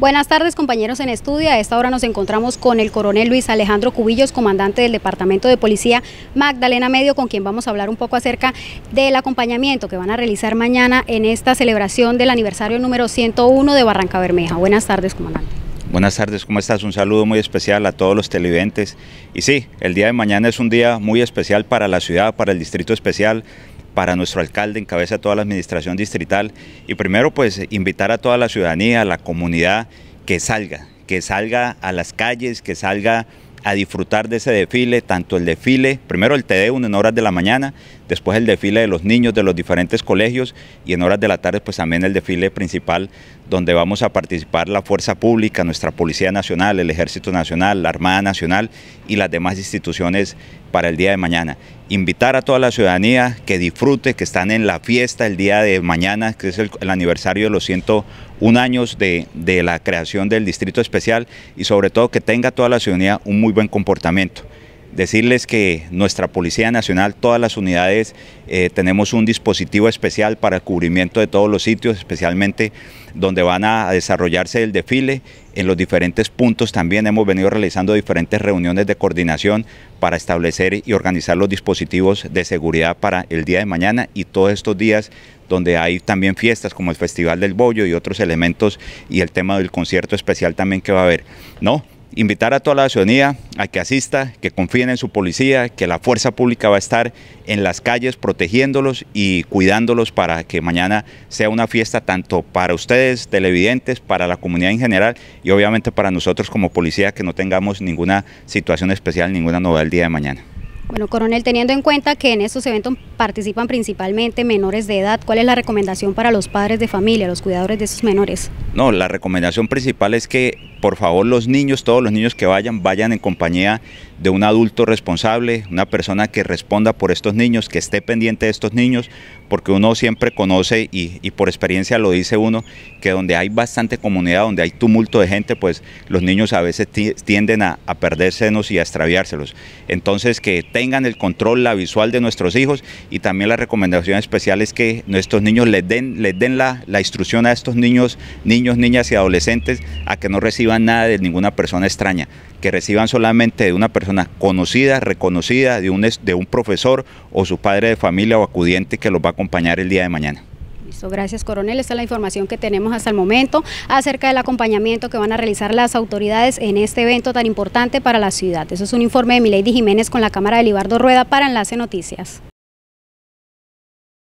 Buenas tardes compañeros en estudio, a esta hora nos encontramos con el coronel Luis Alejandro Cubillos, comandante del Departamento de Policía Magdalena Medio, con quien vamos a hablar un poco acerca del acompañamiento que van a realizar mañana en esta celebración del aniversario número 101 de Barranca Bermeja. Buenas tardes comandante. Buenas tardes, ¿cómo estás? Un saludo muy especial a todos los televidentes. Y sí, el día de mañana es un día muy especial para la ciudad, para el Distrito Especial para nuestro alcalde encabeza de toda la administración distrital y primero pues invitar a toda la ciudadanía, a la comunidad que salga, que salga a las calles, que salga a disfrutar de ese desfile, tanto el desfile, primero el TDU en horas de la mañana, después el desfile de los niños de los diferentes colegios y en horas de la tarde pues también el desfile principal donde vamos a participar la Fuerza Pública, nuestra Policía Nacional, el Ejército Nacional, la Armada Nacional y las demás instituciones para el día de mañana. Invitar a toda la ciudadanía que disfrute, que están en la fiesta el día de mañana, que es el, aniversario de los 101 años de la creación del Distrito Especial y sobre todo que tenga toda la ciudadanía un muy buen comportamiento. Decirles que nuestra Policía Nacional, todas las unidades, eh, tenemos un dispositivo especial para el cubrimiento de todos los sitios, especialmente donde van a desarrollarse el desfile. En los diferentes puntos también hemos venido realizando diferentes reuniones de coordinación para establecer y organizar los dispositivos de seguridad para el día de mañana y todos estos días donde hay también fiestas como el Festival del Bollo y otros elementos y el tema del concierto especial también que va a haber. No, invitar a toda la ciudadanía a que asista, que confíen en su policía, que la fuerza pública va a estar en las calles protegiéndolos y cuidándolos para que mañana sea una fiesta tanto para ustedes, televidentes, para la comunidad en general y obviamente para nosotros como policía que no tengamos ninguna situación especial, ninguna novedad el día de mañana. Bueno, coronel, teniendo en cuenta que en estos eventos participan principalmente menores de edad, ¿cuál es la recomendación para los padres de familia, los cuidadores de esos menores? No, la recomendación principal es que por favor los niños, todos los niños que vayan, vayan en compañía de un adulto responsable, una persona que responda por estos niños, que esté pendiente de estos niños, porque uno siempre conoce y, por experiencia lo dice uno, que donde hay bastante comunidad, donde hay tumulto de gente, pues los niños a veces tienden a, perdérsenos y a extraviárselos. Entonces que tengan el control, la visual de nuestros hijos y también la recomendación especial es que nuestros niños les den, den la, la instrucción a estos niños, niños, niñas y adolescentes a que no reciban nada de ninguna persona extraña, que reciban solamente de una persona Conocida, reconocida, de un, de un profesor o su padre de familia o acudiente que los va a acompañar el día de mañana. gracias coronel. Esta es la información que tenemos hasta el momento acerca del acompañamiento que van a realizar las autoridades en este evento tan importante para la ciudad. Eso es un informe de Milady Jiménez con la cámara de Libardo Rueda para Enlace Noticias.